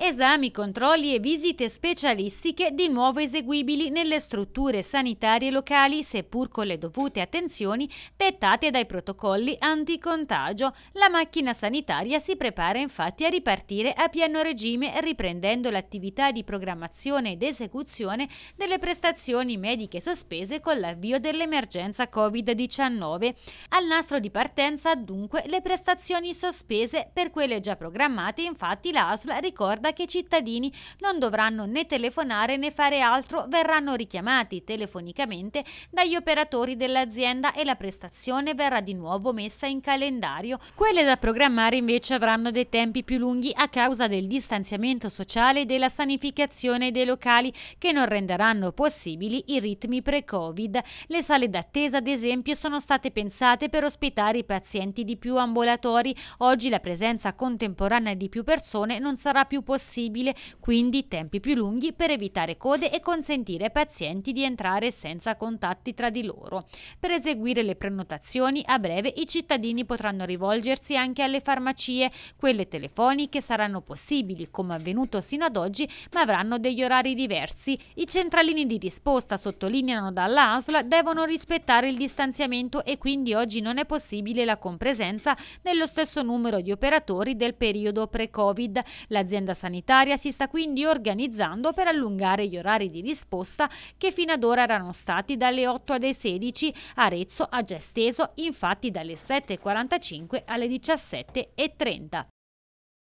Esami, controlli e visite specialistiche di nuovo eseguibili nelle strutture sanitarie locali, seppur con le dovute attenzioni dettate dai protocolli anticontagio. La macchina sanitaria si prepara infatti a ripartire a pieno regime, riprendendo l'attività di programmazione ed esecuzione delle prestazioni mediche sospese con l'avvio dell'emergenza Covid-19. Al nastro di partenza, dunque, le prestazioni sospese per quelle già programmate, infatti la ASL ricorda strada che i cittadini non dovranno né telefonare né fare altro, verranno richiamati telefonicamente dagli operatori dell'azienda e la prestazione verrà di nuovo messa in calendario. Quelle da programmare invece avranno dei tempi più lunghi a causa del distanziamento sociale e della sanificazione dei locali che non renderanno possibili i ritmi pre-Covid. Le sale d'attesa, ad esempio, sono state pensate per ospitare i pazienti di più ambulatori. Oggi la presenza contemporanea di più persone non sarà più possibile possibile, quindi tempi più lunghi per evitare code e consentire ai pazienti di entrare senza contatti tra di loro. Per eseguire le prenotazioni, a breve i cittadini potranno rivolgersi anche alle farmacie, quelle telefoniche saranno possibili come avvenuto sino ad oggi, ma avranno degli orari diversi. I centralini di risposta, sottolineano dalla ASL, devono rispettare il distanziamento e quindi oggi non è possibile la compresenza nello stesso numero di operatori del periodo pre-Covid. L'azienda sanitaria sanitaria si sta quindi organizzando per allungare gli orari di risposta che fino ad ora erano stati dalle 8 alle 16 Arezzo ha già esteso infatti dalle 7.45 alle 17.30.